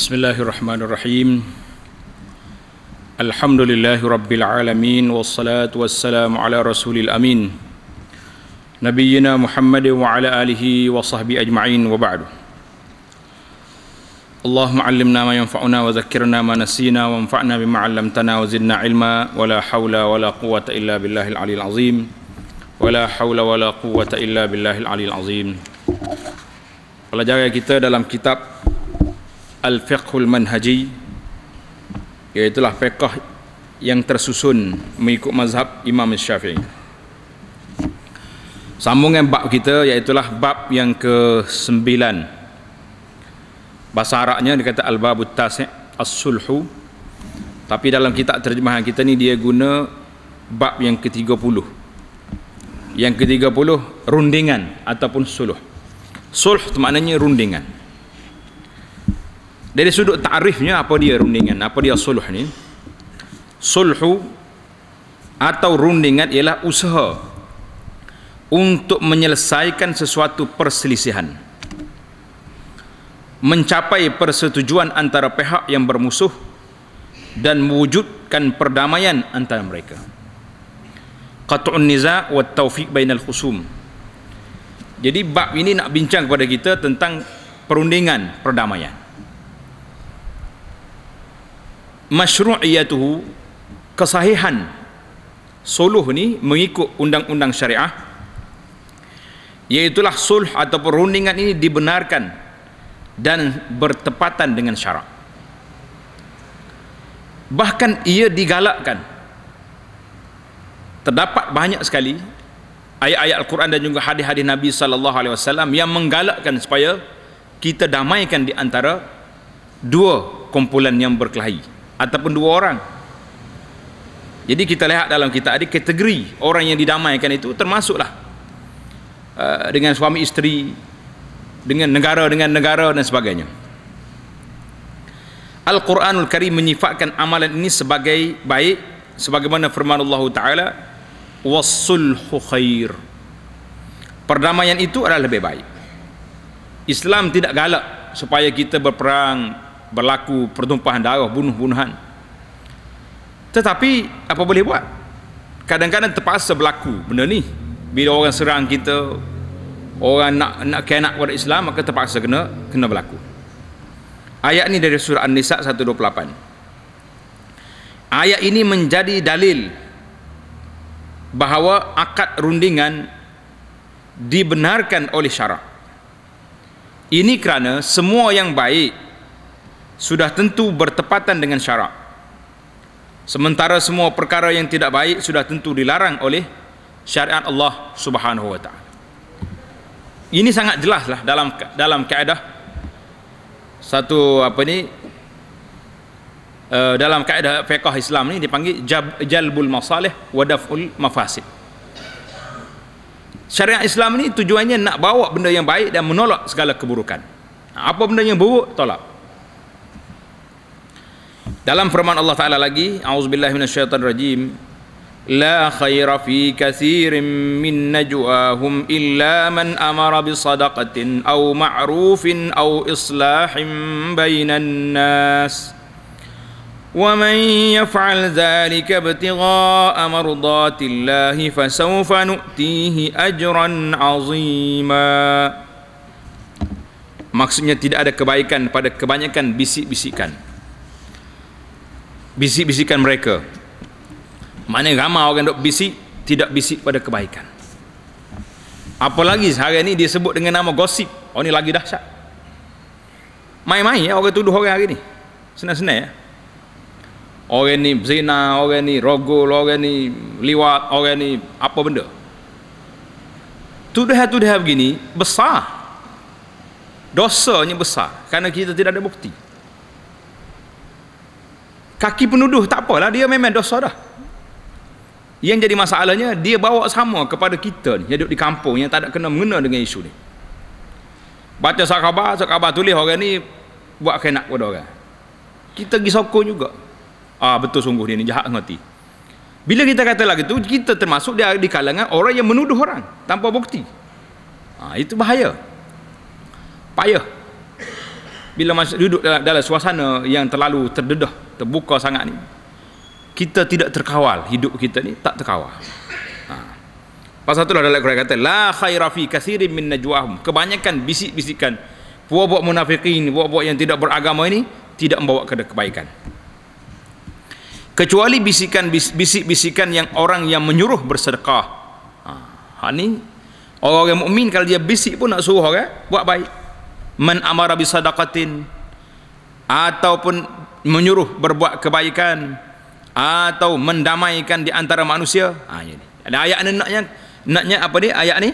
Bismillahirrahmanirrahim Alhamdulillahirrabbilalamin Wassalatu wassalamu ala rasulil amin Nabiyyina Muhammad wa ala alihi wa sahbihi ajma'in wa ba'du Allahumma allimna ma yanfa'una wa zakkirna ma nasina wa anfa'na bima'allamtana wa zidna ilma wa la hawla wa la quwata illa billahil alil azim wa la hawla wa la quwata illa billahil alil azim Pelajaran kita dalam kitab al-fiqhul manhaji iaitulah fiqh yang tersusun mengikut mazhab Imam Syafi'i sambungan bab kita iaitulah bab yang ke sembilan bahasa Arabnya dia kata al-babu tasik as-sulhu tapi dalam kitab terjemahan kita ni dia guna bab yang ke tiga puluh yang ke tiga puluh rundingan ataupun suluh Sulh itu maknanya rundingan dari sudut ta'rifnya apa dia rundingan apa dia sulh ni sulhu atau rundingan ialah usaha untuk menyelesaikan sesuatu perselisihan mencapai persetujuan antara pihak yang bermusuh dan mewujudkan perdamaian antara mereka qat'un niza' wa tawfiq bainal khusum jadi bab ini nak bincang kepada kita tentang perundingan perdamaian masyru'iyatuhu kesahihan suluh ni mengikut undang-undang syariah iaitulah sulh atau perundingan ini dibenarkan dan bertepatan dengan syarak bahkan ia digalakkan terdapat banyak sekali ayat-ayat Al-Quran dan juga hadis-hadis Nabi sallallahu alaihi wasallam yang menggalakkan supaya kita damaikan di antara dua kumpulan yang berkelahi ataupun dua orang jadi kita lihat dalam kita ada kategori orang yang didamaikan itu termasuklah uh, dengan suami isteri dengan negara dengan negara dan sebagainya Al-Quranul Karim menyifatkan amalan ini sebagai baik sebagaimana firman Allah Ta'ala wassulhu khair perdamaian itu adalah lebih baik Islam tidak galak supaya kita berperang berlaku pertumpahan darah bunuh-bunuhan tetapi apa boleh buat kadang-kadang terpaksa berlaku benda ni bila orang serang kita orang nak nak kena kepada Islam maka terpaksa kena kena berlaku ayat ni dari surah An-Nisa 128 ayat ini menjadi dalil bahawa akad rundingan dibenarkan oleh syarak ini kerana semua yang baik sudah tentu bertepatan dengan syarak sementara semua perkara yang tidak baik sudah tentu dilarang oleh syariat Allah Subhanahu wa taala ini sangat jelaslah dalam dalam kaedah satu apa ni uh, dalam kaedah fiqh Islam ni dipanggil jab, jalbul masalih wa daful mafasid syariat Islam ni tujuannya nak bawa benda yang baik dan menolak segala keburukan apa benda yang buruk tolak dalam firman Allah Taala lagi, auzubillahi minasyaitonirrajim. La khaira fi katsirin min najwahum illa man amara bi shadaqatin aw ma'rufin aw islahin bainan nas. Wa يَفْعَلْ ذَلِكَ dhalika مَرْضَاتِ اللَّهِ fasawfa نُؤْتِيهِ أَجْرًا عَظِيمًا Maksudnya tidak ada kebaikan pada kebanyakan bisik-bisikan bisik-bisikan mereka mana ramai orang dok bisik tidak bisik pada kebaikan apalagi hari ini dia sebut dengan nama gosip oh ni lagi dahsyat main-main ya orang tuduh orang hari ini senang-senang ya orang ini zina orang ini rogol orang ini liwat orang ini apa benda tuduhan-tuduhan begini besar dosanya besar kerana kita tidak ada bukti kaki penuduh tak apalah dia memang dosa dah yang jadi masalahnya dia bawa sama kepada kita ni, yang duduk di kampung yang tak ada kena mengena dengan isu ni baca sahabat sahabat tulis orang ni buat kena pada orang kita pergi sokong juga ah betul sungguh dia ni jahat ngerti bila kita kata lagi tu kita termasuk dia di kalangan orang yang menuduh orang tanpa bukti ah itu bahaya payah bila masuk duduk dalam, dalam suasana yang terlalu terdedah, terbuka sangat ni kita tidak terkawal hidup kita ni tak terkawal ha. pasal lah dalam Quran kata la khaira fi kathirin min najwahum kebanyakan bisik-bisikan buah-buah munafiqin buah-buah yang tidak beragama ini tidak membawa ke kebaikan kecuali bisikan bisik-bisikan yang orang yang menyuruh bersedekah ha. ha ni orang-orang mukmin kalau dia bisik pun nak suruh orang buat baik man amara bi sadaqatin ataupun menyuruh berbuat kebaikan atau mendamaikan di antara manusia ha ini ada ayat ni naknya naknya apa ni ayat ni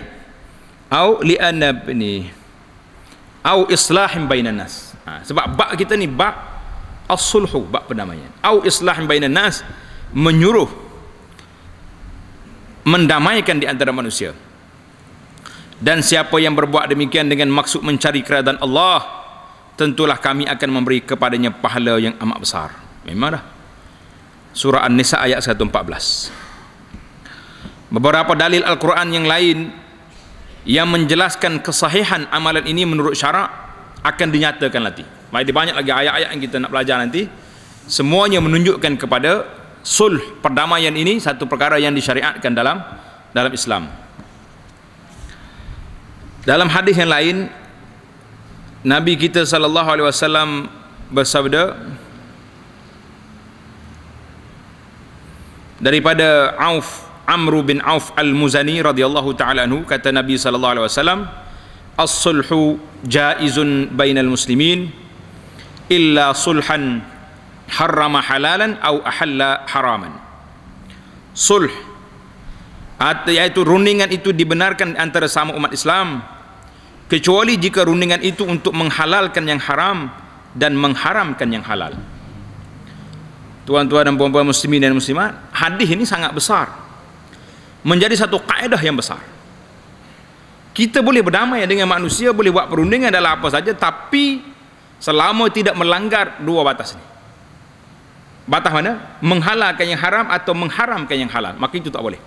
au li anabni au islahin bainan nas ha, sebab bab kita ni bab as-sulhu bab perdamaian au islahin bainan nas menyuruh mendamaikan di antara manusia dan siapa yang berbuat demikian dengan maksud mencari keradaan Allah tentulah kami akan memberi kepadanya pahala yang amat besar memang dah surah An-Nisa ayat 114 beberapa dalil Al-Quran yang lain yang menjelaskan kesahihan amalan ini menurut syarak akan dinyatakan nanti Baik, banyak lagi ayat-ayat yang kita nak belajar nanti semuanya menunjukkan kepada sulh perdamaian ini satu perkara yang disyariatkan dalam dalam Islam dalam hadis yang lain Nabi kita sallallahu alaihi wasallam bersabda daripada Auf Amr bin Auf Al-Muzani radhiyallahu taala anhu kata Nabi sallallahu alaihi wasallam as-sulhu jaizun bainal muslimin illa sulhan harrama halalan aw ahalla haraman sulh iaitu rundingan itu dibenarkan antara sama umat Islam kecuali jika rundingan itu untuk menghalalkan yang haram dan mengharamkan yang halal tuan-tuan dan puan-puan muslimin dan muslimat hadis ini sangat besar menjadi satu kaedah yang besar kita boleh berdamai dengan manusia boleh buat perundingan dalam apa saja tapi selama tidak melanggar dua batas ini batas mana? menghalalkan yang haram atau mengharamkan yang halal maka itu tak boleh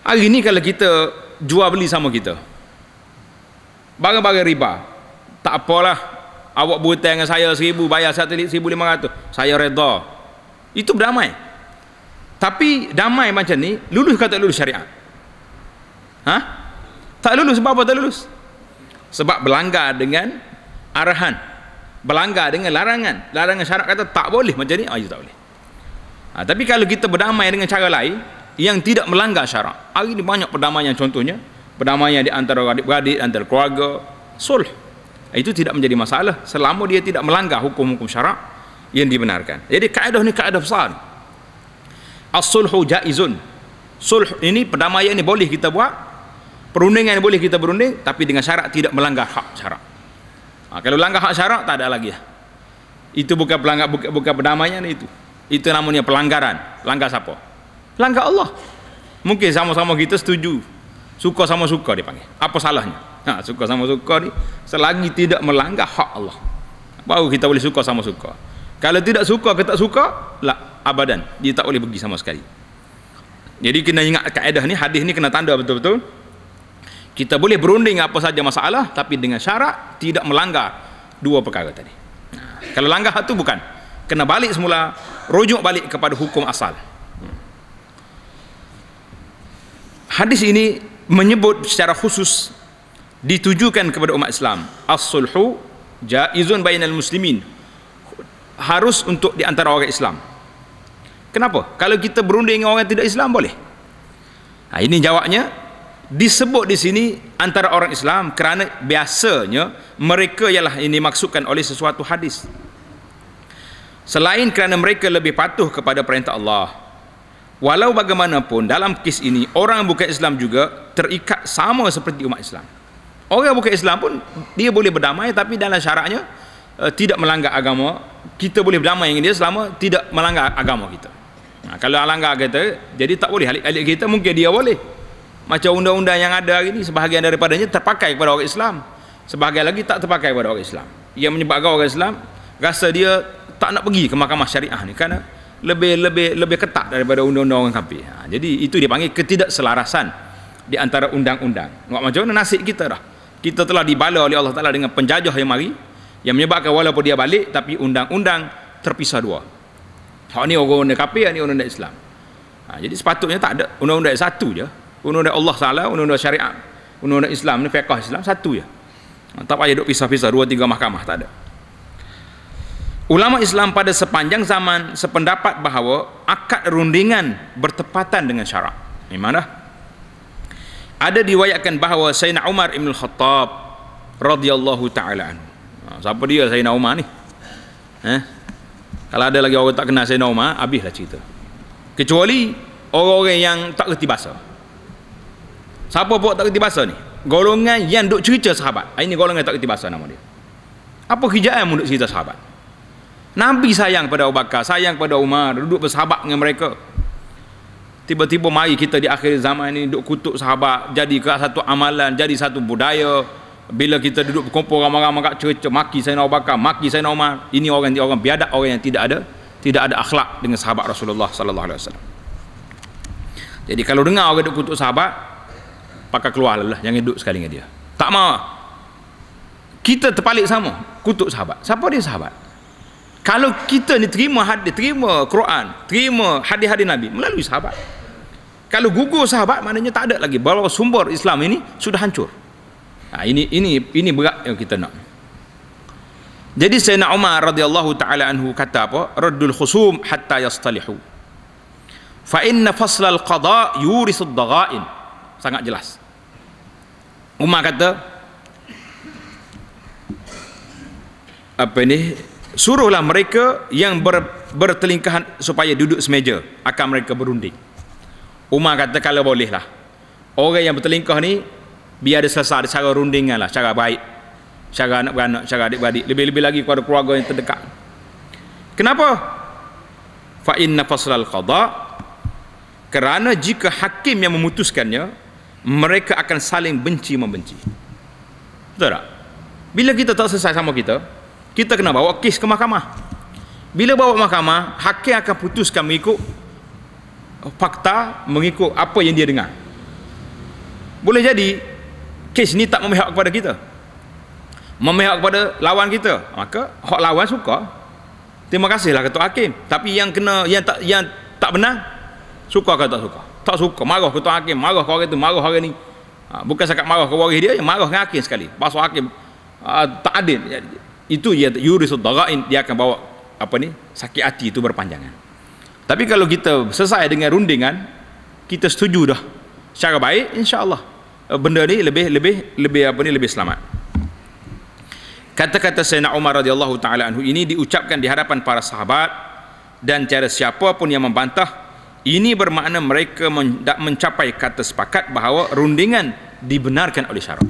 hari ini kalau kita jual beli sama kita barang-barang riba tak apalah awak berhutang dengan saya seribu bayar satu seribu lima ratus saya reda itu berdamai tapi damai macam ni lulus kata lulus syariat ha? tak lulus sebab apa tak lulus sebab berlanggar dengan arahan berlanggar dengan larangan larangan syarat kata tak boleh macam ni ayo ah, tak boleh ha, tapi kalau kita berdamai dengan cara lain yang tidak melanggar syarat hari ni banyak perdamaian contohnya perdamaian di antara adik-beradik antara keluarga sulh itu tidak menjadi masalah selama dia tidak melanggar hukum-hukum syarak yang dibenarkan jadi kaedah ini kaedah besar as-sulhu jaizun sulh ini perdamaian ini boleh kita buat perundingan ini boleh kita berunding tapi dengan syarat tidak melanggar hak syarak ha, kalau langgar hak syarak tak ada lagi lah. itu bukan pelanggar bukan, bukan perdamaian itu itu namanya pelanggaran langgar siapa langgar Allah mungkin sama-sama kita setuju suka sama suka dia panggil apa salahnya ha, suka sama suka ni selagi tidak melanggar hak Allah baru kita boleh suka sama suka kalau tidak suka kita tak suka lah abadan dia tak boleh pergi sama sekali jadi kena ingat kaedah ni hadis ni kena tanda betul-betul kita boleh berunding apa saja masalah tapi dengan syarat tidak melanggar dua perkara tadi ha, kalau langgar satu, bukan kena balik semula rujuk balik kepada hukum asal hmm. hadis ini menyebut secara khusus ditujukan kepada umat Islam as-sulhu jaizun bainal muslimin harus untuk di antara orang Islam kenapa kalau kita berunding dengan orang tidak Islam boleh ha, ini jawabnya disebut di sini antara orang Islam kerana biasanya mereka ialah ini maksudkan oleh sesuatu hadis selain kerana mereka lebih patuh kepada perintah Allah Walau bagaimanapun dalam kes ini orang bukan Islam juga terikat sama seperti umat Islam. Orang bukan Islam pun dia boleh berdamai tapi dalam syaratnya uh, tidak melanggar agama. Kita boleh berdamai dengan dia selama tidak melanggar agama kita. Nah, ha, kalau alanggar kita jadi tak boleh alik-alik kita mungkin dia boleh. Macam undang-undang yang ada hari ini sebahagian daripadanya terpakai kepada orang Islam. Sebahagian lagi tak terpakai kepada orang Islam. Yang menyebabkan orang Islam rasa dia tak nak pergi ke mahkamah syariah ni kerana lebih lebih lebih ketat daripada undang-undang orang kafir. Ha, jadi itu dia panggil ketidakselarasan di antara undang-undang. Nak macam mana nasib kita dah. Kita telah dibala oleh Allah Taala dengan penjajah yang mari yang menyebabkan walaupun dia balik tapi undang-undang terpisah dua. Hak ni orang orang kafir, ni orang orang Islam. Ha, jadi sepatutnya tak ada undang-undang satu je. Undang-undang Allah Taala, undang-undang syariat, undang-undang Islam ni fiqh Islam satu je. Ha, tak payah duk pisah-pisah dua tiga mahkamah tak ada. Ulama Islam pada sepanjang zaman sependapat bahawa akad rundingan bertepatan dengan syarak. Memang dah. Ada diwayatkan bahawa Sayyidina Umar Ibn Khattab radhiyallahu ta'ala anhu. Ha, siapa dia Sayyidina Umar ni? Eh? Kalau ada lagi orang tak kenal Sayyidina Umar, habislah cerita. Kecuali orang-orang yang tak reti bahasa. Siapa buat tak reti bahasa ni? Golongan yang duk cerita sahabat. Ha, ini golongan yang tak reti bahasa nama dia. Apa kerjaan yang duk cerita sahabat? Nabi sayang pada Abu Bakar, sayang pada Umar, duduk bersahabat dengan mereka. Tiba-tiba mari kita di akhir zaman ini duduk kutuk sahabat, jadi ke satu amalan, jadi satu budaya. Bila kita duduk berkumpul ramai-ramai kat cerca, maki Sayyidina Abu Bakar, maki Sayyidina Umar. Ini orang orang biadab, orang yang tidak ada tidak ada akhlak dengan sahabat Rasulullah sallallahu alaihi wasallam. Jadi kalau dengar orang duduk kutuk sahabat, pakai keluarlah lah, jangan duduk sekali dengan dia. Tak mau. Kita terpalik sama, kutuk sahabat. Siapa dia sahabat? Kalau kita ni terima hadis, terima Quran, terima hadis-hadis Nabi melalui sahabat. Kalau gugur sahabat maknanya tak ada lagi bahawa sumber Islam ini sudah hancur. Ha, ini ini ini berat yang kita nak. Jadi Sayyidina Umar radhiyallahu taala anhu kata apa? Raddul khusum hatta yastalihu. Fa inna fasl al qada yurisu dagha'in. Sangat jelas. Umar kata apa ini? suruhlah mereka yang ber, bertelingkahan supaya duduk semeja akan mereka berunding Umar kata kalau bolehlah orang yang bertelingkah ni biar dia selesai secara rundingan lah secara baik secara anak-anak secara adik-adik lebih-lebih lagi kepada keluarga yang terdekat kenapa? fa'inna faslal qada kerana jika hakim yang memutuskannya mereka akan saling benci membenci betul tak? bila kita tak selesai sama kita kita kena bawa kes ke mahkamah bila bawa mahkamah hakim akan putuskan mengikut fakta mengikut apa yang dia dengar boleh jadi kes ni tak memihak kepada kita memihak kepada lawan kita maka hak lawan suka terima kasihlah ketua hakim tapi yang kena yang tak yang tak benar suka ke tak suka tak suka marah ketua hakim marah kau itu marah hari ni ha, bukan sangat marah ke waris dia yang marah dengan hakim sekali pasal hakim ha, tak adil itu ya yurisu dara'in dia akan bawa apa ni sakit hati itu berpanjangan tapi kalau kita selesai dengan rundingan kita setuju dah secara baik insyaallah eh, benda ni lebih lebih lebih apa ni lebih selamat kata-kata Sayyidina Umar radhiyallahu taala anhu ini diucapkan di hadapan para sahabat dan cara siapa pun yang membantah ini bermakna mereka tidak mencapai kata sepakat bahawa rundingan dibenarkan oleh syarak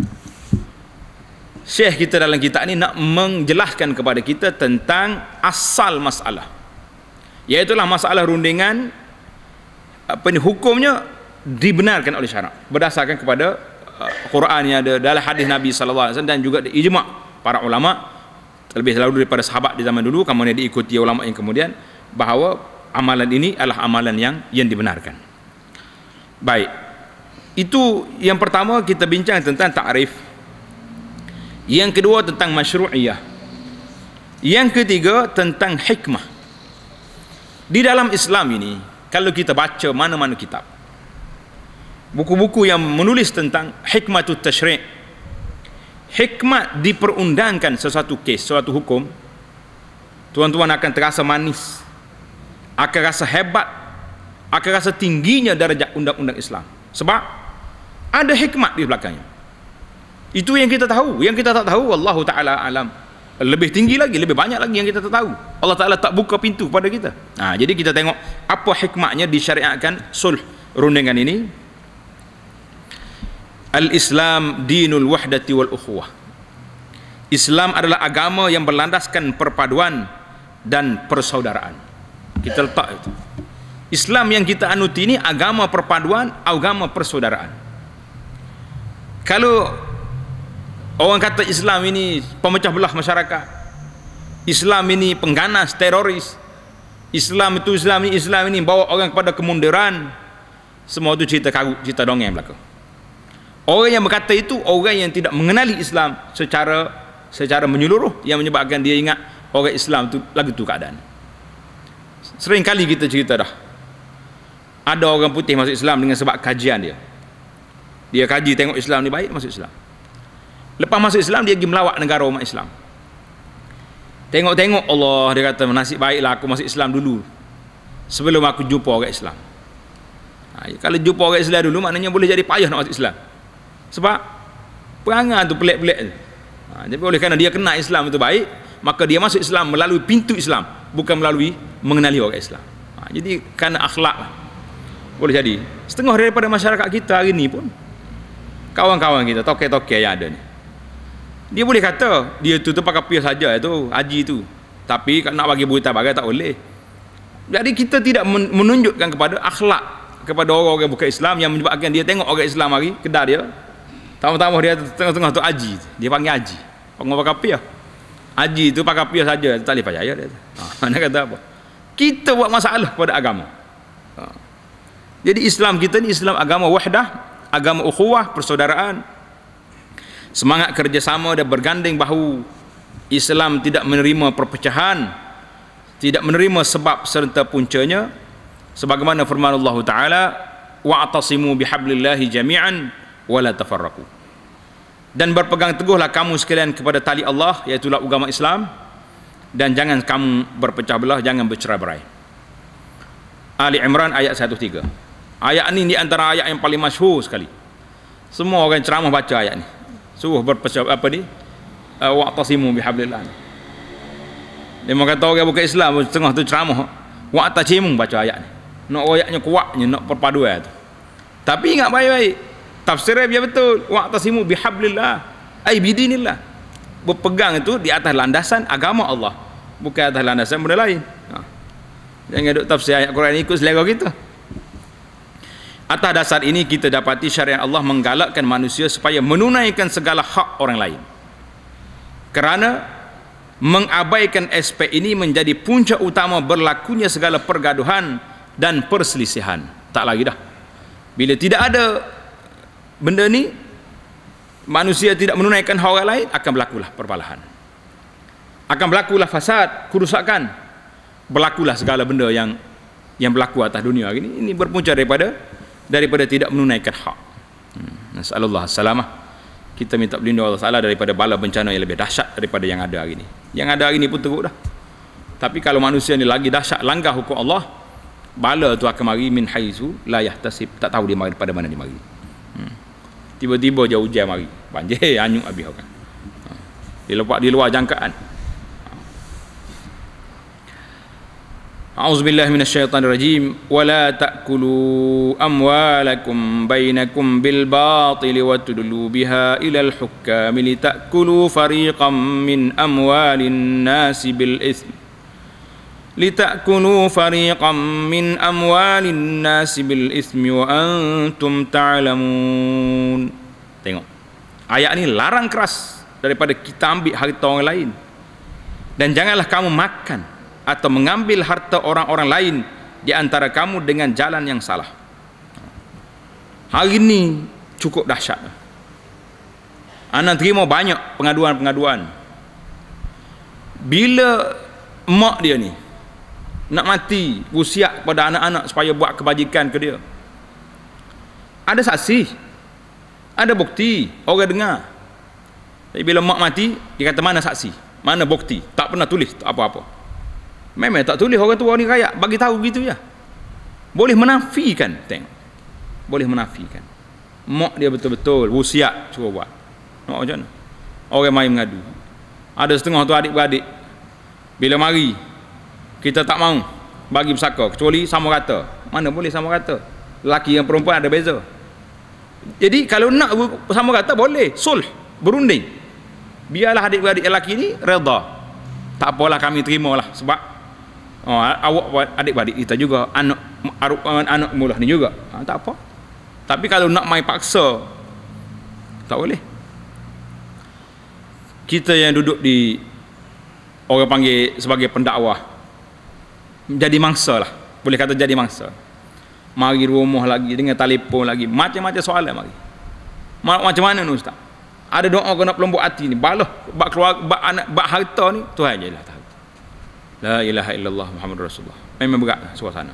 Syekh kita dalam kitab ini nak menjelaskan kepada kita tentang asal masalah. Iaitulah masalah rundingan apa ni hukumnya dibenarkan oleh syarak berdasarkan kepada uh, Quran yang ada dalam hadis Nabi sallallahu alaihi wasallam dan juga ijma para ulama terlebih selalu daripada sahabat di zaman dulu kemudian diikuti ulama yang kemudian bahawa amalan ini adalah amalan yang yang dibenarkan. Baik. Itu yang pertama kita bincang tentang takrif yang kedua tentang masyru'iyah. Yang ketiga tentang hikmah. Di dalam Islam ini, kalau kita baca mana-mana kitab, buku-buku yang menulis tentang hikmah itu tashri' hikmah diperundangkan sesuatu kes, sesuatu hukum, tuan-tuan akan terasa manis, akan rasa hebat, akan rasa tingginya darjah undang-undang Islam. Sebab ada hikmah di belakangnya. Itu yang kita tahu. Yang kita tak tahu, Allah Ta'ala alam. Lebih tinggi lagi, lebih banyak lagi yang kita tak tahu. Allah Ta'ala tak buka pintu pada kita. Nah, ha, jadi kita tengok apa hikmahnya disyariatkan sulh rundingan ini. Al-Islam dinul wahdati wal ukhwah. Islam adalah agama yang berlandaskan perpaduan dan persaudaraan. Kita letak itu. Islam yang kita anuti ini agama perpaduan, agama persaudaraan. Kalau Orang kata Islam ini pemecah belah masyarakat. Islam ini pengganas teroris. Islam itu Islam ini Islam ini bawa orang kepada kemunduran. Semua itu cerita karut, cerita dongeng belaka. Orang yang berkata itu orang yang tidak mengenali Islam secara secara menyeluruh yang menyebabkan dia ingat orang Islam itu lagi tu keadaan. Sering kali kita cerita dah. Ada orang putih masuk Islam dengan sebab kajian dia. Dia kaji tengok Islam ni baik masuk Islam. Lepas masuk Islam dia pergi melawat negara umat Islam. Tengok-tengok Allah dia kata nasib baiklah aku masuk Islam dulu. Sebelum aku jumpa orang Islam. Ha, kalau jumpa orang Islam dulu maknanya boleh jadi payah nak masuk Islam. Sebab perangai tu pelik-pelik. Ha, jadi oleh kerana dia kenal Islam itu baik, maka dia masuk Islam melalui pintu Islam, bukan melalui mengenali orang Islam. Ha, jadi kerana akhlak lah. Boleh jadi. Setengah daripada masyarakat kita hari ini pun, kawan-kawan kita, tokek-tokek yang ada ni dia boleh kata dia tu tu pakai pil saja tu haji tu tapi nak bagi berita bagai tak boleh jadi kita tidak menunjukkan kepada akhlak kepada orang-orang yang bukan Islam yang menyebabkan dia tengok orang Islam hari kedai dia tamu-tamu dia tengah-tengah tu haji dia panggil haji orang pakai pil haji tu pakai pil saja tak boleh percaya dia mana ha, kata apa kita buat masalah pada agama ha. jadi Islam kita ni Islam agama wahdah agama ukhuwah persaudaraan semangat kerjasama dan berganding bahu Islam tidak menerima perpecahan tidak menerima sebab serta puncanya sebagaimana firman Allah Taala Wa wa'tasimu bihablillahi jami'an wa la tafarraqu dan berpegang teguhlah kamu sekalian kepada tali Allah iaitu lah agama Islam dan jangan kamu berpecah belah jangan bercerai-berai Ali Imran ayat 13 ayat ini di antara ayat yang paling masyhur sekali semua orang ceramah baca ayat ini suruh berpesah apa ni ah, waqtasimu bihablillah dia mau kata orang bukan Islam setengah tu ceramah waqtasimu baca ayat ni nak ayatnya kuatnya nak perpaduan tu tapi ingat baik-baik tafsirnya dia betul waqtasimu bihablillah ai bidinillah berpegang itu di atas landasan agama Allah bukan atas landasan benda lain ha. jangan duk tafsir ayat Quran ikut selera kita gitu. Atas dasar ini kita dapati syariat Allah menggalakkan manusia supaya menunaikan segala hak orang lain. Kerana mengabaikan aspek ini menjadi punca utama berlakunya segala pergaduhan dan perselisihan. Tak lagi dah. Bila tidak ada benda ni manusia tidak menunaikan hak orang lain akan berlakulah perbalahan. Akan berlakulah fasad, kerusakan. Berlakulah segala benda yang yang berlaku atas dunia ini. Ini berpunca daripada daripada tidak menunaikan hak. Hmm. Nasallallahu salamah. Kita minta perlindungan Allah Taala daripada bala bencana yang lebih dahsyat daripada yang ada hari ini. Yang ada hari ini pun teruk dah. Tapi kalau manusia ni lagi dahsyat langgar hukum Allah, bala tu akan mari min haizu la yahtasib, tak tahu dia mari pada mana dia mari. Hmm. Tiba-tiba jauh hujan mari. Banjir anyuk habis orang. Ha. Dia lepak di luar jangkaan. أعوذ بالله من الشيطان الرجيم ولا تأكلوا أموالكم بينكم بالباطل وتدلوا بها إلى الحكام لتأكلوا فريقا من أموال الناس بالإثم لتأكلوا فريقا من أموال الناس بالإثم وأنتم تعلمون Tengok Ayat ini larang keras daripada kita ambil harta orang lain Dan janganlah kamu makan atau mengambil harta orang-orang lain di antara kamu dengan jalan yang salah. Hari ini cukup dahsyat. Anak terima banyak pengaduan-pengaduan. Bila mak dia ni nak mati usia kepada anak-anak supaya buat kebajikan ke dia. Ada saksi. Ada bukti. Orang dengar. Tapi bila mak mati, dia kata mana saksi? Mana bukti? Tak pernah tulis apa-apa. Memang tak tulis orang tua ni rakyat bagi tahu gitu ya. Boleh menafikan, tengok. Boleh menafikan. Mak dia betul-betul wusiat suruh buat. Nak macam mana? Orang mai mengadu. Ada setengah tu adik-beradik. Bila mari kita tak mau bagi pusaka kecuali sama rata. Mana boleh sama rata? Laki dan perempuan ada beza. Jadi kalau nak sama rata boleh sulh berunding. Biarlah adik-beradik lelaki ni redha. Tak apalah kami terimalah sebab Oh, awak adik-beradik kita juga, anak aruk, eh, anak mulah ni juga. Ha, tak apa. Tapi kalau nak mai paksa tak boleh. Kita yang duduk di orang panggil sebagai pendakwah jadi mangsa lah. Boleh kata jadi mangsa. Mari rumah lagi dengan telefon lagi, macam-macam soalan mari. Macam mana ni ustaz? Ada doa kena pelombok hati ni, balah bab keluarga, bab anak, bab harta ni Tuhan jelah tahu. La ilaha illallah Muhammadur Rasulullah. Memang berat suasana.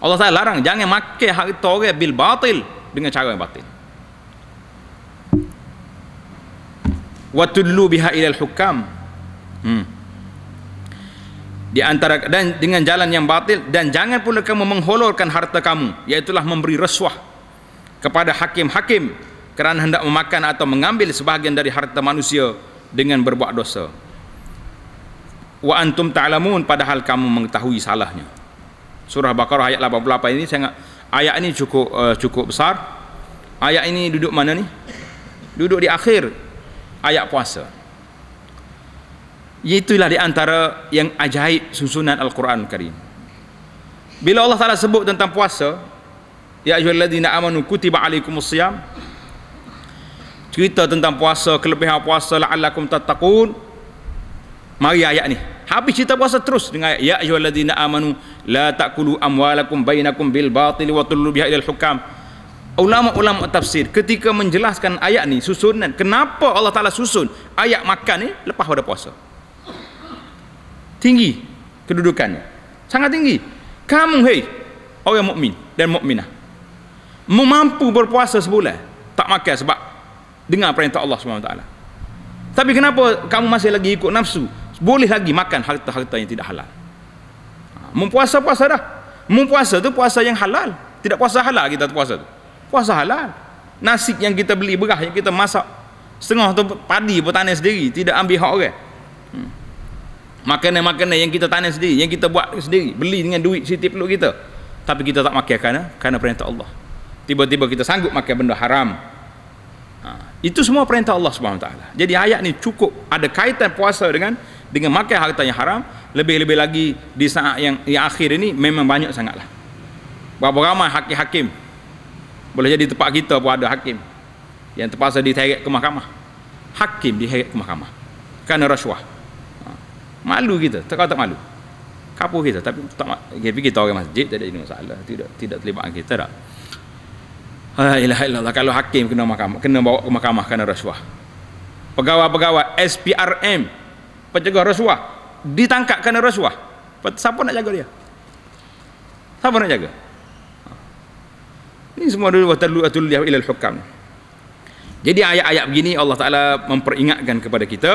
Allah Taala larang jangan makan harta orang bil batil dengan cara yang batil. Wa tullu biha ila al-hukam. Hmm. Di antara dan dengan jalan yang batil dan jangan pula kamu mengholorkan harta kamu iaitu memberi rasuah kepada hakim-hakim kerana hendak memakan atau mengambil sebahagian dari harta manusia dengan berbuat dosa wa antum ta'lamun padahal kamu mengetahui salahnya surah Bakar ayat 88 ini sangat ayat ini cukup uh, cukup besar ayat ini duduk mana ni duduk di akhir ayat puasa itulah di antara yang ajaib susunan al-Quran Karim bila Allah Taala sebut tentang puasa ya ayyuhallazina amanu kutiba alaikumusiyam cerita tentang puasa kelebihan puasa la'allakum tattaqun mari ayat ni habis cerita puasa terus dengan ayat ya ayyuhallazina amanu la taqulu amwalakum bainakum bil batil wa tullu biha ilal hukam ulama-ulama tafsir ketika menjelaskan ayat ni susunan kenapa Allah Taala susun ayat makan ni lepas pada puasa tinggi kedudukannya sangat tinggi kamu hei orang mukmin dan mukminah mampu berpuasa sebulan tak makan sebab dengar perintah Allah SWT tapi kenapa kamu masih lagi ikut nafsu boleh lagi makan harta-harta yang tidak halal ha, mempuasa-puasa dah mempuasa tu puasa yang halal tidak puasa halal kita puasa tu puasa halal nasi yang kita beli berah yang kita masak setengah tu padi bertanam sendiri tidak ambil hak orang hmm. makanan-makanan yang kita tanam sendiri yang kita buat sendiri beli dengan duit sitip peluk kita tapi kita tak makan kerana kerana perintah Allah tiba-tiba kita sanggup makan benda haram ha. itu semua perintah Allah SWT jadi ayat ni cukup ada kaitan puasa dengan dengan makan harta yang haram lebih-lebih lagi di saat yang, yang akhir ini memang banyak sangatlah berapa ramai hakim-hakim boleh jadi tempat kita pun ada hakim yang terpaksa diteret ke mahkamah hakim diteret ke mahkamah kerana rasuah ha. malu kita tak tak malu kapur kita tapi tak pergi kita orang masjid tak ada masalah tidak tidak terlibat kita tak Ha ilah ilah kalau hakim kena mahkamah kena bawa ke mahkamah kerana rasuah. Pegawai-pegawai SPRM pencegah rasuah ditangkap kerana rasuah siapa nak jaga dia siapa nak jaga ini semua dulu watalu atuliyah ilal hukam jadi ayat-ayat begini Allah Ta'ala memperingatkan kepada kita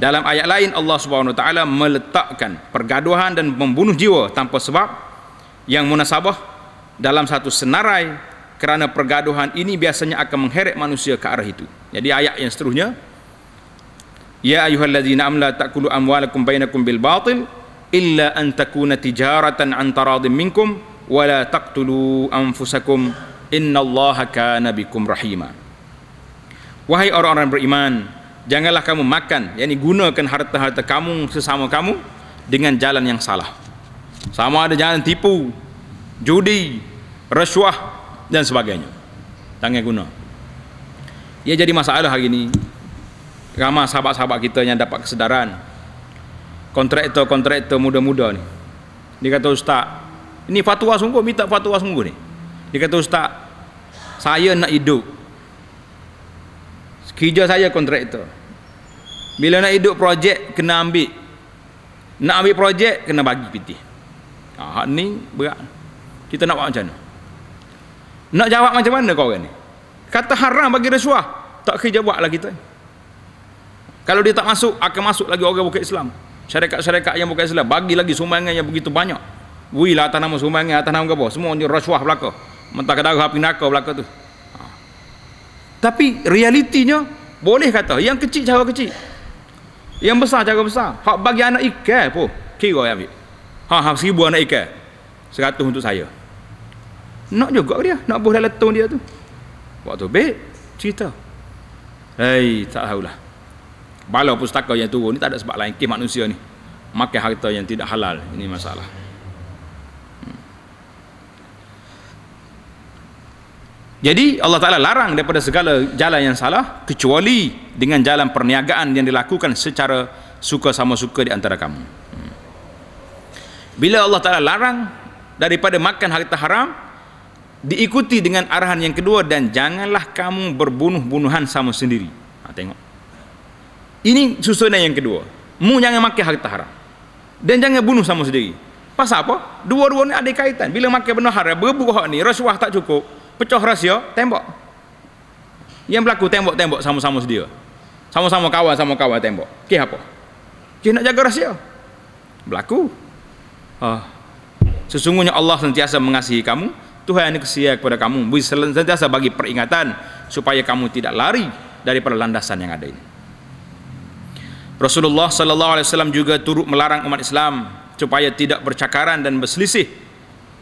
dalam ayat lain Allah Subhanahu Taala meletakkan pergaduhan dan membunuh jiwa tanpa sebab yang munasabah dalam satu senarai kerana pergaduhan ini biasanya akan mengheret manusia ke arah itu. Jadi ayat yang seterusnya Ya ayuhal ladhina amla ta'kulu amwalakum bainakum bil batil illa an takuna tijaratan an taradim minkum wa la taqtulu anfusakum innallaha kana bikum rahima. Wahai orang-orang beriman, janganlah kamu makan, yakni gunakan harta-harta kamu sesama kamu dengan jalan yang salah. Sama ada jalan tipu, judi, rasuah dan sebagainya. Jangan guna. Ia jadi masalah hari ini ramai sahabat-sahabat kita yang dapat kesedaran kontraktor-kontraktor muda-muda ni dia kata ustaz ini fatwa sungguh minta fatwa sungguh ni dia kata ustaz saya nak hidup kerja saya kontraktor bila nak hidup projek kena ambil nak ambil projek kena bagi piti ah, ha, ni berat kita nak buat macam mana nak jawab macam mana kau orang ni kata haram bagi rasuah tak kerja buatlah kita ni kalau dia tak masuk, akan masuk lagi orang bukan Islam. Syarikat-syarikat yang bukan Islam bagi lagi sumbangan yang begitu banyak. Wila atas nama sumbangan, atas nama apa? Semua ni rasuah belaka. Mentah ke darah api neraka belaka tu. Ha. Tapi realitinya boleh kata yang kecil cara kecil. Yang besar cara besar. Hak bagi anak ikan pun kira yang ambil. Ha, ha seribu anak ikan. Seratus untuk saya. Nak juga dia, nak boleh dalam dia tu. Waktu baik cerita. Hei, tak tahulah bala pustaka yang turun ni tak ada sebab lain ke manusia ni makan harta yang tidak halal ini masalah hmm. Jadi Allah Ta'ala larang daripada segala jalan yang salah kecuali dengan jalan perniagaan yang dilakukan secara suka sama suka di antara kamu. Hmm. Bila Allah Ta'ala larang daripada makan harta haram diikuti dengan arahan yang kedua dan janganlah kamu berbunuh-bunuhan sama sendiri. Ha, tengok ini susunan yang kedua mu jangan makan harta haram dan jangan bunuh sama sendiri pasal apa? dua-dua ni ada kaitan bila makan benda haram berbuk hak ni rasuah tak cukup pecah rahsia tembok yang berlaku tembok-tembok sama-sama sedia sama-sama kawan sama kawan tembok ke apa? ke nak jaga rahsia berlaku oh. sesungguhnya Allah sentiasa mengasihi kamu Tuhan yang kesia kepada kamu Bisa sentiasa bagi peringatan supaya kamu tidak lari daripada landasan yang ada ini Rasulullah sallallahu alaihi wasallam juga turut melarang umat Islam supaya tidak bercakaran dan berselisih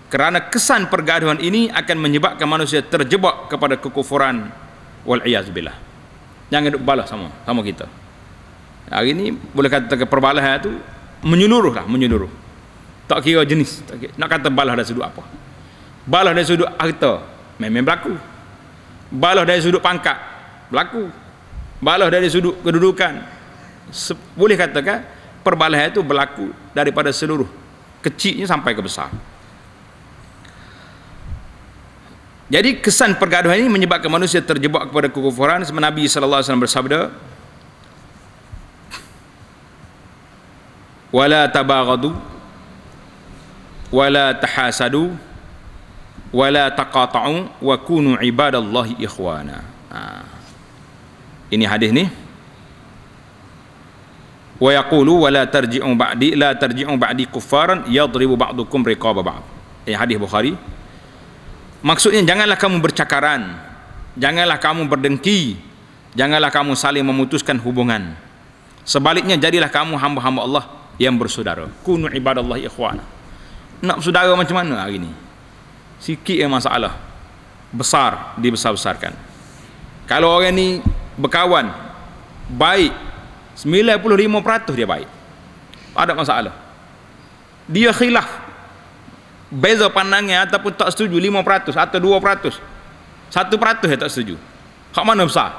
kerana kesan pergaduhan ini akan menyebabkan manusia terjebak kepada kekufuran wal iyaz billah jangan duk balas sama sama kita hari ini boleh kata perbalahan itu menyeluruh lah menyeluruh tak kira jenis tak kira. nak kata balah dari sudut apa balah dari sudut harta memang berlaku balah dari sudut pangkat berlaku balah dari sudut kedudukan boleh katakan perbalahan itu berlaku daripada seluruh kecilnya sampai ke besar jadi kesan pergaduhan ini menyebabkan manusia terjebak kepada kekufuran Nabi SAW bersabda wala tabagadu wala tahasadu wala taqata'u wakunu kunu ibadallahi ikhwana ha. ini hadis ni wa yaqulu wa la tarji'u ba'di la tarji'u ba'di kuffaran yadribu ba'dukum riqaba ba'd. Ini eh, hadis Bukhari. Maksudnya janganlah kamu bercakaran, janganlah kamu berdengki, janganlah kamu saling memutuskan hubungan. Sebaliknya jadilah kamu hamba-hamba Allah yang bersaudara. Kunu ibadallah ikhwan. Nak bersaudara macam mana hari ini? Sikit yang masalah. Besar dibesar-besarkan. Kalau orang ni berkawan baik 95% dia baik tak ada masalah dia khilaf beza pandangnya ataupun tak setuju 5% atau 2% 1% dia tak setuju hak mana besar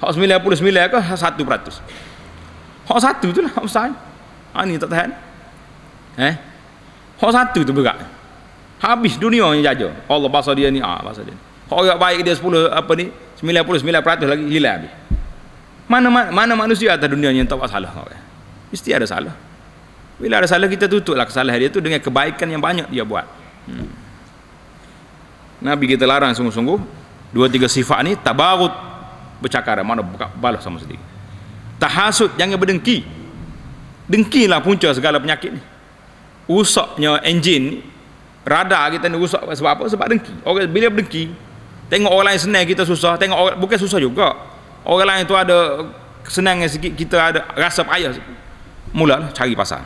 hak 99 ke 1% hak 1 tu lah hak besar ha, ni tak tahan eh hak satu tu berat habis dunia yang jaja Allah bahasa dia ni ah ha, dia ni. hak baik dia 10 apa ni 99% lagi hilang habis mana mana manusia atas dunia yang tak buat salah Mesti ada salah. Bila ada salah kita tutuplah kesalahan dia tu dengan kebaikan yang banyak dia buat. Hmm. Nabi kita larang sungguh-sungguh dua tiga sifat ni tabarut bercakar mana buka balas sama sendiri. Tahasud jangan berdengki. Dengki lah punca segala penyakit ni. Usaknya enjin radar kita ni rusak sebab apa? Sebab dengki. Orang bila berdengki, tengok orang lain senang kita susah, tengok orang bukan susah juga. Orang lain tu ada kesenangan sikit, kita ada rasa payah mula lah cari pasal.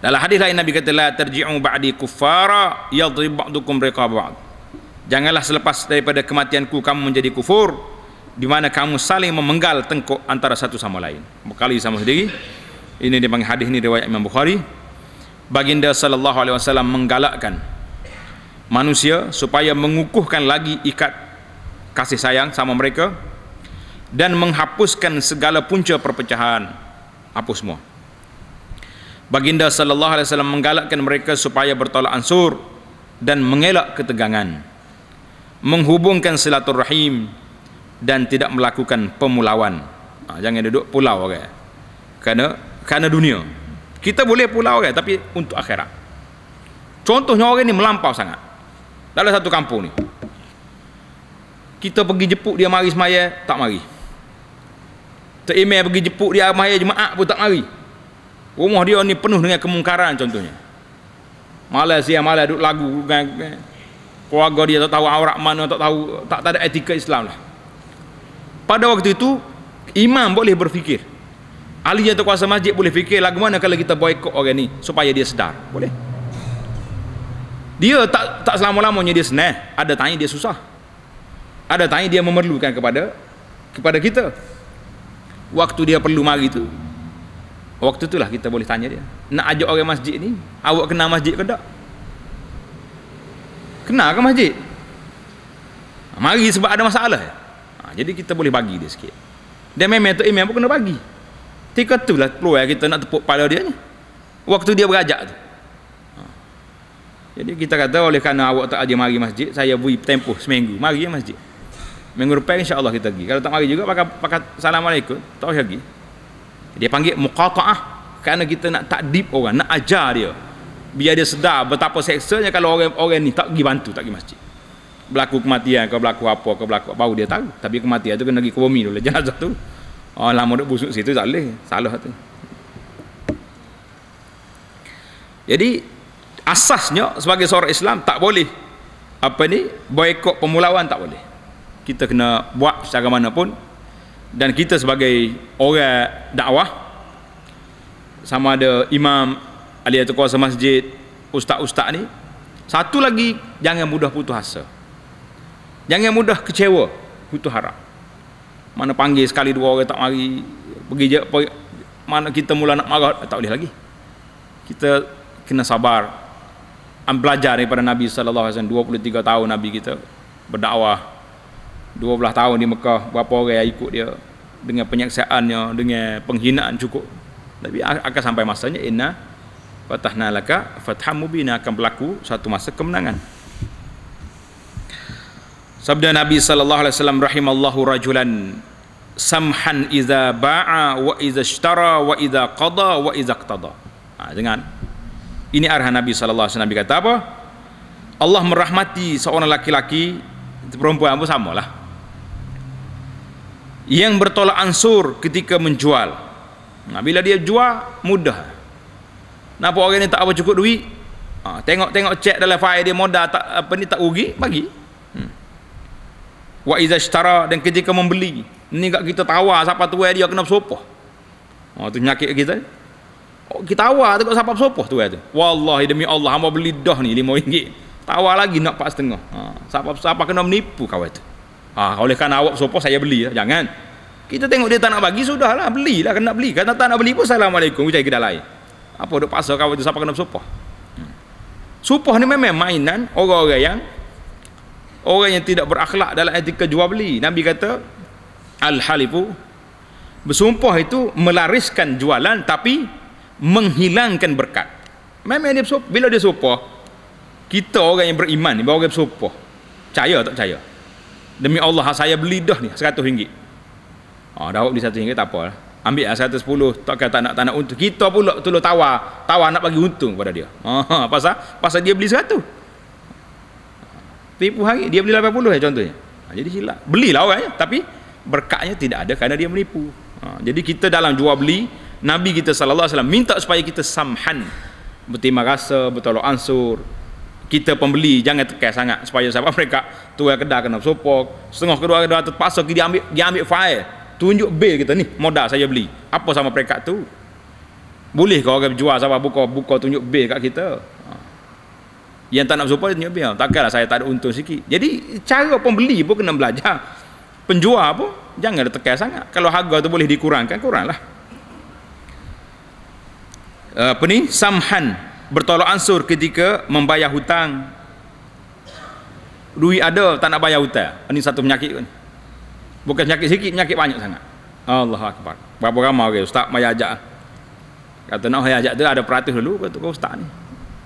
Dalam hadis lain Nabi kata la tarji'u ba'di kuffara yadrib ba'dukum riqab ba'd. Janganlah selepas daripada kematianku kamu menjadi kufur di mana kamu saling memenggal tengkuk antara satu sama lain. Berkali sama sendiri. Ini dia panggil hadis ini riwayat Imam Bukhari. Baginda sallallahu alaihi wasallam menggalakkan manusia supaya mengukuhkan lagi ikat kasih sayang sama mereka dan menghapuskan segala punca perpecahan hapus semua baginda sallallahu alaihi wasallam menggalakkan mereka supaya bertolak ansur dan mengelak ketegangan menghubungkan silaturahim dan tidak melakukan pemulauan ha, jangan duduk pulau okay? kerana kerana dunia kita boleh pulau okay? tapi untuk akhirat contohnya orang ini melampau sangat dalam satu kampung ni kita pergi jepuk dia mari semaya tak mari terimeh pergi jepuk dia mari jemaah pun tak mari rumah dia ni penuh dengan kemungkaran contohnya Malas dia malas duduk lagu dengan keluarga dia tak tahu aurat mana tak tahu tak, tak ada etika Islam lah pada waktu itu imam boleh berfikir ahli yang terkuasa masjid boleh fikir lagu mana kalau kita boykot orang ni supaya dia sedar boleh dia tak tak selama-lamanya dia senang ada tanya dia susah ada tanya dia memerlukan kepada kepada kita waktu dia perlu mari tu waktu itulah kita boleh tanya dia nak ajak orang masjid ni awak kenal masjid ke tak kenal ke masjid ha, mari sebab ada masalah ha, jadi kita boleh bagi dia sikit dia memang tu imam pun kena bagi tika tu lah peluang kita nak tepuk pada dia ni waktu dia berajak tu ha. jadi kita kata oleh kerana awak tak ajak mari masjid saya beri tempoh seminggu mari masjid Minggu depan insya-Allah kita pergi. Kalau tak mari juga pakai pakai assalamualaikum, tak usah pergi. Dia panggil muqaqaah kerana kita nak takdib orang, nak ajar dia. Biar dia sedar betapa seksanya kalau orang-orang ni tak pergi bantu, tak pergi masjid. Berlaku kematian, kalau berlaku apa, kalau berlaku baru dia tahu. Tapi kematian tu kena pergi kubumi dulu, jenazah tu. Oh, lama duduk busuk situ tak boleh. Salah tu. Jadi asasnya sebagai seorang Islam tak boleh apa ni boikot pemulawan tak boleh kita kena buat secara mana pun dan kita sebagai orang dakwah sama ada imam ahli kuasa masjid ustaz-ustaz ni satu lagi jangan mudah putus asa jangan mudah kecewa putus harap mana panggil sekali dua orang tak mari pergi je pergi, mana kita mula nak marah tak boleh lagi kita kena sabar belajar daripada Nabi SAW 23 tahun Nabi kita berdakwah 12 tahun di Mekah berapa orang yang ikut dia dengan penyaksiannya dengan penghinaan cukup tapi akan sampai masanya inna fatahna laka fatham mubina akan berlaku satu masa kemenangan sabda Nabi sallallahu alaihi wasallam rahimallahu rajulan samhan iza ba'a wa iza ishtara wa iza qada wa iza iqtada ha, dengan ini arhan Nabi sallallahu alaihi wasallam Nabi kata apa Allah merahmati seorang laki-laki perempuan pun samalah yang bertolak ansur ketika menjual nah, bila dia jual mudah kenapa orang ini tak apa cukup duit ha, tengok-tengok cek dalam file dia modal tak apa ni tak rugi bagi hmm. wa iza syara dan ketika membeli ni gak kita tawa siapa tu dia kena bersopoh oh tu nyakit kita oh, kita tawa tengok siapa bersopoh tu tu wallahi demi Allah hamba beli dah ni 5 ringgit tawa lagi nak pak setengah ha, siapa, siapa kena menipu kau itu Ah, ha, oleh kerana awak sopo saya beli lah. Jangan. Kita tengok dia tak nak bagi sudah lah beli lah, kena beli. Kalau tak nak beli pun assalamualaikum, cari kedai lain. Apa duk pasal kau tu siapa kena sopo? Supah hmm. ni memang mainan orang-orang yang orang yang tidak berakhlak dalam etika jual beli. Nabi kata al-halifu bersumpah itu melariskan jualan tapi menghilangkan berkat. Memang dia bila dia sumpah kita orang yang beriman ni orang bersumpah. Percaya tak percaya? Demi Allah ha, saya beli dah ni 100 ringgit. Ah oh, dapat beli 1 ringgit tak apa. Lah. Ambil lah 110 tak nak tak nak untung. Kita pula tolong tawar, tawar nak bagi untung pada dia. Ha oh, pasal pasal dia beli 100. Tipu hari dia beli puluh ya contohnya. Ha, jadi silap. Belilah orangnya tapi berkatnya tidak ada kerana dia menipu. Ha, jadi kita dalam jual beli Nabi kita saw minta supaya kita samhan berterima rasa, bertolak ansur, kita pembeli jangan tekan sangat supaya siapa mereka tu yang kedai kena sopok setengah kedua kedua terpaksa dia ambil dia ambil file tunjuk B kita ni modal saya beli apa sama mereka tu boleh ke orang jual sama buka buka tunjuk B kat kita ha. yang tak nak sopok dia tunjuk bil takkanlah saya tak ada untung sikit jadi cara pembeli pun kena belajar penjual pun jangan tekan sangat kalau harga tu boleh dikurangkan kurang lah uh, apa ni samhan bertolak ansur ketika membayar hutang duit ada tak nak bayar hutang ini satu penyakit kan bukan penyakit sikit penyakit banyak sangat Allah Akbar berapa ramai orang ustaz mai ajak kata nak saya ajak tu ada peratus dulu kata kau ustaz ni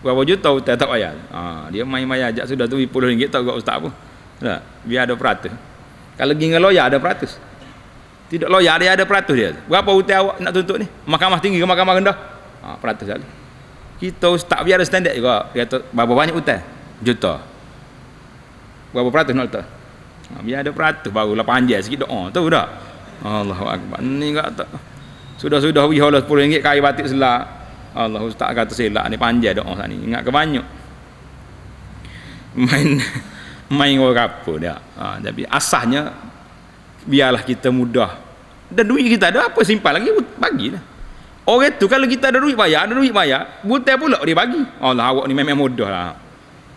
berapa juta hutang tak bayar ha, dia main mai ajak sudah tu RM10 tak kau ustaz pun nah, ha, biar ada peratus kalau gingga loyal ada peratus tidak loyal dia ada peratus dia berapa hutang awak nak tuntut ni mahkamah tinggi ke mahkamah rendah ha, peratus dia kita tak biar ada standard juga kata berapa banyak hutan juta berapa peratus nak letak ha, biar ada peratus baru lah panjang sikit doa oh, tahu tak Allahu Akbar ni tak tak sudah-sudah wih Allah RM10 kain batik selak Allah Ustaz kata selak ni panjang doa sana ingat ke banyak main main orang apa dia ha, tapi asahnya biarlah kita mudah dan duit kita ada apa simpan lagi bagilah Orang tu kalau kita ada duit bayar, ada duit bayar, butai pula dia bagi. Allah awak ni memang mudah lah.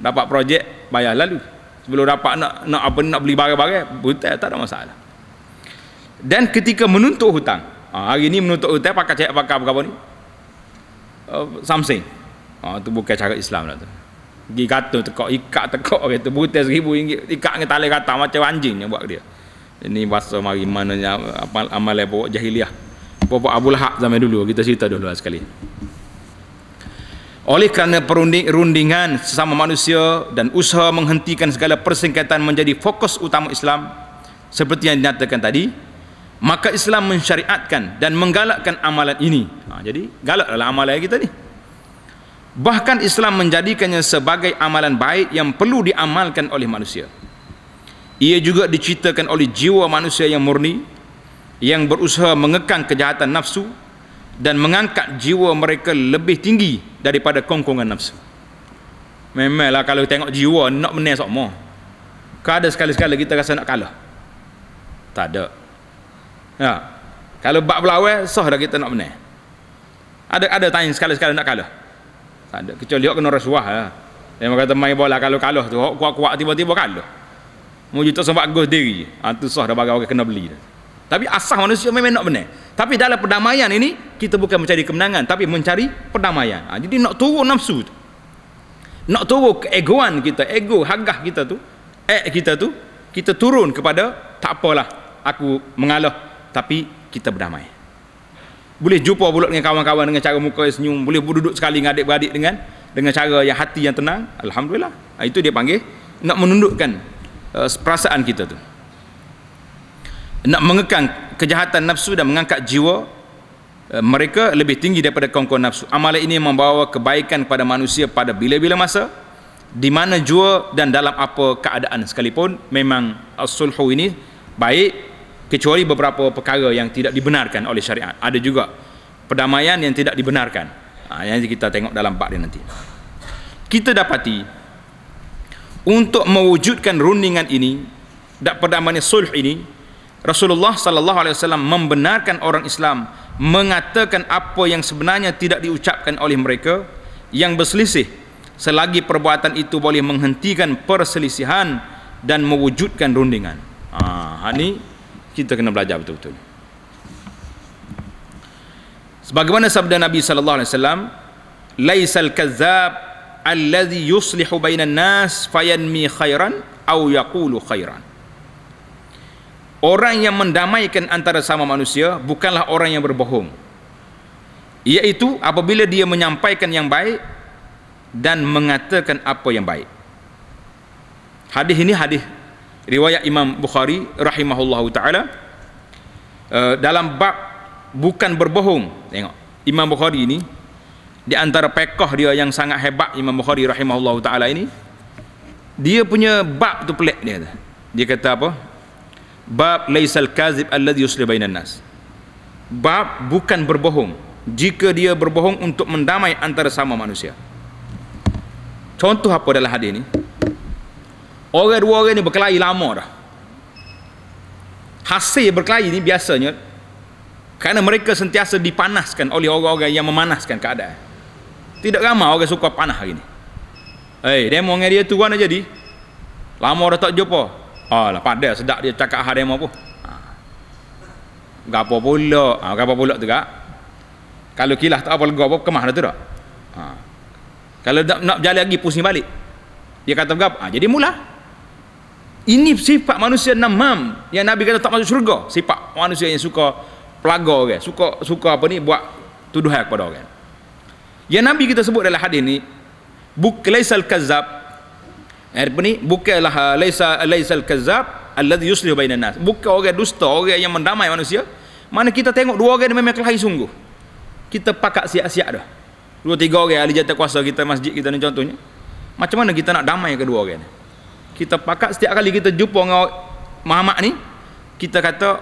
Dapat projek, bayar lalu. Sebelum dapat nak nak apa nak beli barang-barang, butai tak ada masalah. Dan ketika menuntut hutang, ha, hari ni menuntut hutang pakai cek pakai apa ni? Uh, something. Ah tu bukan cara Islam lah tu. Gi kata tekak ikat tekak orang tu butai seribu ringgit, ikat dengan tali kata macam anjing yang buat dia. Ini bahasa mari mananya apa amal lepo jahiliah. Bapak Abu Lahab zaman dulu kita cerita dulu lah sekali oleh kerana perunding, rundingan sesama manusia dan usaha menghentikan segala persengketaan menjadi fokus utama Islam seperti yang dinyatakan tadi maka Islam mensyariatkan dan menggalakkan amalan ini ha, jadi galaklah amalan kita ni bahkan Islam menjadikannya sebagai amalan baik yang perlu diamalkan oleh manusia ia juga diceritakan oleh jiwa manusia yang murni yang berusaha mengekang kejahatan nafsu dan mengangkat jiwa mereka lebih tinggi daripada kongkongan nafsu memanglah kalau tengok jiwa nak menang sama kada sekali-sekala kita rasa nak kalah tak ada ya. kalau bab lawan sah dah kita nak menang ada ada tanya sekali-sekala nak kalah tak ada kecuali kena rasuah ya. Dia kata main bola kalau kalah tu kuat-kuat tiba-tiba kalah. Mujur tak sempat gos diri. Ah ha, tu sah dah bagi orang kena beli dah. Tapi asah manusia memang nak benar. Tapi dalam perdamaian ini kita bukan mencari kemenangan tapi mencari perdamaian. Ha, jadi nak turun nafsu tu. Nak turun egoan kita, ego hagah kita tu, eh kita tu, kita turun kepada tak apalah aku mengalah tapi kita berdamai. Boleh jumpa bulat dengan kawan-kawan dengan cara muka senyum, boleh duduk sekali dengan adik-beradik dengan dengan cara yang hati yang tenang, alhamdulillah. Ha, itu dia panggil nak menundukkan uh, perasaan kita tu nak mengekang kejahatan nafsu dan mengangkat jiwa eh, mereka lebih tinggi daripada kaum-kaum nafsu amalan ini membawa kebaikan kepada manusia pada bila-bila masa di mana jua dan dalam apa keadaan sekalipun memang as-sulhu ini baik kecuali beberapa perkara yang tidak dibenarkan oleh syariat ada juga perdamaian yang tidak dibenarkan ha, yang kita tengok dalam bab dia nanti kita dapati untuk mewujudkan rundingan ini dan perdamaian sulh ini Rasulullah sallallahu alaihi wasallam membenarkan orang Islam mengatakan apa yang sebenarnya tidak diucapkan oleh mereka yang berselisih selagi perbuatan itu boleh menghentikan perselisihan dan mewujudkan rundingan. Ah, ha, ha, ini kita kena belajar betul-betul. Sebagaimana sabda Nabi sallallahu alaihi wasallam, "Laisal kazzab allazi yuslihu bainan nas fayanmi khairan aw yaqulu khairan." Orang yang mendamaikan antara sama manusia bukanlah orang yang berbohong. Iaitu apabila dia menyampaikan yang baik dan mengatakan apa yang baik. Hadis ini hadis riwayat Imam Bukhari rahimahullah taala eh, dalam bab bukan berbohong. Tengok Imam Bukhari ini di antara pekah dia yang sangat hebat Imam Bukhari rahimahullah taala ini dia punya bab tu pelik dia. Dia kata apa? bab laisal kazib alladhi yusli bainan nas bab bukan berbohong jika dia berbohong untuk mendamai antara sama manusia contoh apa dalam hadis ni orang dua orang ni berkelahi lama dah hasil berkelahi ni biasanya kerana mereka sentiasa dipanaskan oleh orang-orang yang memanaskan keadaan tidak ramai orang suka panah hari ni eh hey, demo dengan dia tu kan jadi lama dah tak jumpa Alah padah sedap dia cakap harimau pun. Ha. Ah. Gapo pula? Ha, ah, gapo pula tu kak? Kalau kilah tak apa lega apa kemah dah tu dah. Ha. Kalau nak, nak berjalan lagi pusing balik. Dia kata gap. Ha, jadi mula. Ini sifat manusia namam yang Nabi kata tak masuk syurga. Sifat manusia yang suka pelaga orang, okay. suka suka apa ni buat tuduhan kepada orang. Yang Nabi kita sebut dalam hadis ni buk laisal kazzab apa ni? Bukalah ah, laisa laisa al-kazzab alladhi yuslihu bainan nas. Bukan orang dusta, orang yang mendamai manusia. Mana kita tengok dua orang memang kelahi sungguh. Kita pakak siap-siap dah. Dua tiga orang ahli jatah kuasa kita masjid kita ni contohnya. Macam mana kita nak damai kedua orang ni? Kita pakak setiap kali kita jumpa dengan mamak ni, kita kata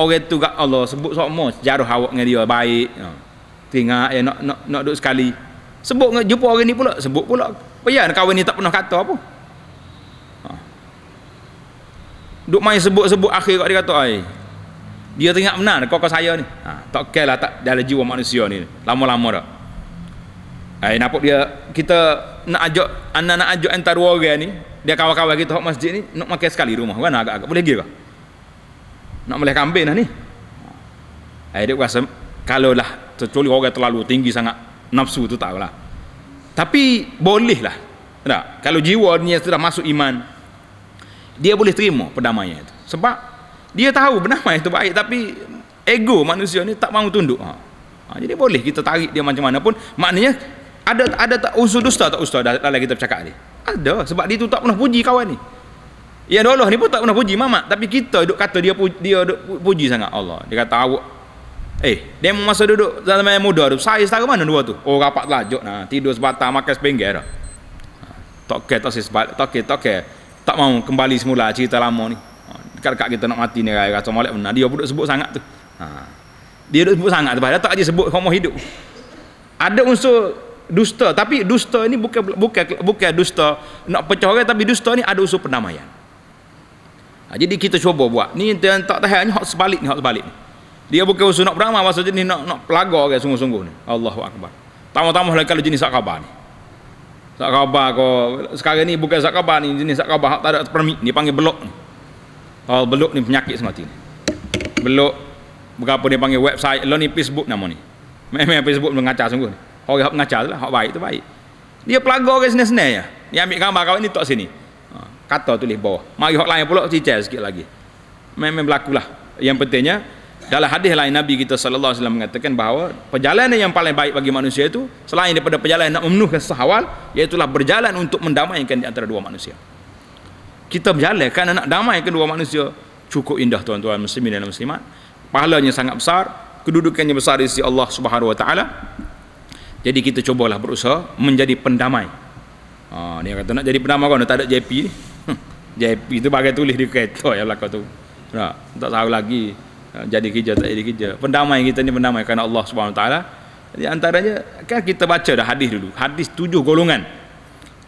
orang tu gak Allah sebut sokmo sejarah awak dengan dia baik. Ya. Tengah ya nak nak nak duduk sekali. Sebut dengan jumpa orang ni pula, sebut pula. Payah oh, kawan ni tak pernah kata apa. duk main sebut-sebut akhir kat dia kata ai dia teringat benar kau kau saya ni ha, tak okay lah, tak dalam jiwa manusia ni lama-lama dah ai nampak dia kita nak ajak anak nak ajak antara dua orang ni dia kawan-kawan kita hok masjid ni nak makan sekali rumah kan agak-agak boleh gila nak boleh kambing dah ni ai dia rasa kalau lah kecuali orang terlalu tinggi sangat nafsu tu tak lah tapi boleh lah tak kalau jiwa ni sudah masuk iman dia boleh terima pendamaian itu sebab dia tahu pendamaian itu baik tapi ego manusia ni tak mahu tunduk ha. Ha, jadi boleh kita tarik dia macam mana pun maknanya ada ada tak usul dusta tak dah lagi kita bercakap ni ada sebab dia tu tak pernah puji kawan ni Ya Allah ni pun tak pernah puji mamak tapi kita duduk kata dia puji, dia duduk puji sangat Allah dia kata awak eh dia masa duduk zaman yang muda tu saya setara mana dua tu oh rapat lajuk nah tidur sebatang makan sepinggir dah ha, tak ke tak sebatang tak ke tak ke tak mau kembali semula cerita lama ni ha, dekat-dekat kita nak mati ni rai rasa molek benar dia duduk sebut sangat tu ha. dia duduk sebut sangat sebab dia tak aja sebut kau hidup ada unsur dusta tapi dusta ni bukan bukan bukan dusta nak pecah orang tapi dusta ni ada unsur pendamaian ha, jadi kita cuba buat ni yang tak tahan ni hak sebalik ni hak sebalik ni. dia bukan unsur nak beramal masa jenis nak nak pelagak orang sungguh-sungguh ni Allahuakbar tambah-tambah lagi kalau jenis akabar ni Zakabah kau sekarang ni bukan zakabah ni jenis zakabah hak tak ada permit ni panggil blok. Oh blok ni penyakit semati. Blok berapa dia panggil website lo ni Facebook nama ni. Memang Facebook mengacau sungguh ni. Orang hak mengacau lah, hak baik tu baik. Dia pelagak orang senes-senes ya. Dia ambil gambar kau ni tok sini. Ha, kata tulis bawah. Mari hak lain pula cicil sikit lagi. Memang berlaku lah. Yang pentingnya dalam hadis lain Nabi kita sallallahu alaihi wasallam mengatakan bahawa perjalanan yang paling baik bagi manusia itu selain daripada perjalanan nak memenuhi sahawal iaitu berjalan untuk mendamaikan di antara dua manusia. Kita berjalan kerana nak damaikan dua manusia cukup indah tuan-tuan muslimin dan muslimat. Pahalanya sangat besar, kedudukannya besar di sisi Allah Subhanahu wa taala. Jadi kita cubalah berusaha menjadi pendamai. Ha, oh, kata nak jadi pendamai kau tak ada JP ni. JP tu bagai tulis di kereta yang belakang tu. Nah, tak tahu lagi. Ha, jadi kerja tak jadi kerja pendamai kita ni pendamai kerana Allah Subhanahu SWT jadi antaranya kan kita baca dah hadis dulu hadis tujuh golongan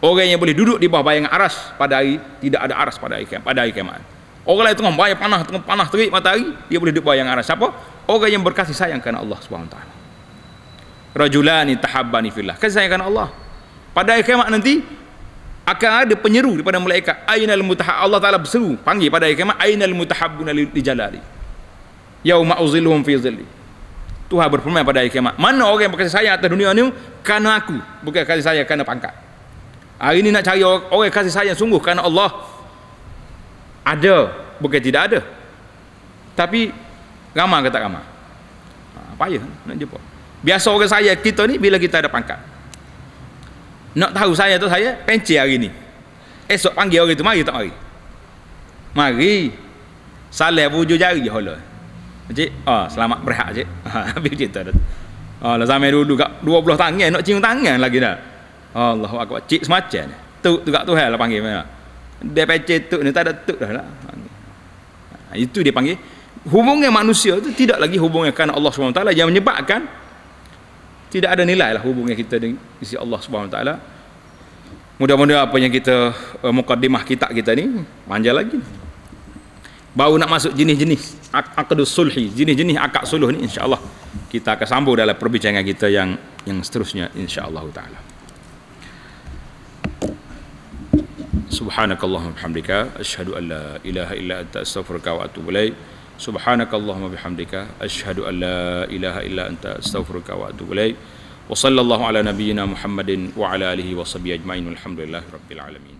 orang yang boleh duduk di bawah bayangan aras pada hari tidak ada aras pada hari pada hari kiamat orang lain tengah bayang panah tengah panah terik matahari dia boleh duduk bayang aras siapa? orang yang berkasih sayang kerana Allah Subhanahu SWT rajulani tahabbani fillah kasih sayang kerana Allah pada hari kiamat nanti akan ada penyeru daripada malaikat aynal mutahab Allah Ta'ala berseru panggil pada hari kiamat aynal mutahabbuna li jalali yauma uzilhum fi zilli Tuhan berfirman pada hari kiamat mana orang yang berkasih sayang atas dunia ini? kerana aku bukan kasih sayang kerana pangkat hari ini nak cari orang yang kasih sayang sungguh kerana Allah ada bukan tidak ada tapi ramah ke tak ramah ha, ya? Lah nak jumpa biasa orang saya kita ni bila kita ada pangkat nak tahu saya tu saya penci hari ini esok panggil orang itu, mari tak mari mari salah wujud jari holoh Cik, oh, ah, selamat berhak cik. Ah, habis cik tu. Oh, lah zaman dulu kat 20 tangan nak cium tangan lagi dah. Allahu akbar. Cik semacam ni. Tu tu kat Tuhan lah panggil mana. Dia pecah tu ni tak ada tu dah lah. Itu dia panggil hubungan manusia tu tidak lagi hubungan kerana Allah Subhanahu taala yang menyebabkan tidak ada nilai lah hubungan kita dengan isi Allah Subhanahu taala. Mudah-mudahan apa yang kita uh, eh, mukadimah kitab kita ni manja lagi baru nak masuk jenis-jenis akadus sulhi jenis-jenis akad suluh ni insyaallah kita akan sambung dalam perbincangan kita yang yang seterusnya insyaallah taala subhanakallahumma bihamdika asyhadu an la ilaha illa anta astaghfiruka wa atubu ilaik subhanakallahumma bihamdika asyhadu alla la ilaha illa anta astaghfiruka wa atubu ilaik wa sallallahu ala nabiyyina muhammadin wa ala alihi wa sahbihi ajmain walhamdulillahi alamin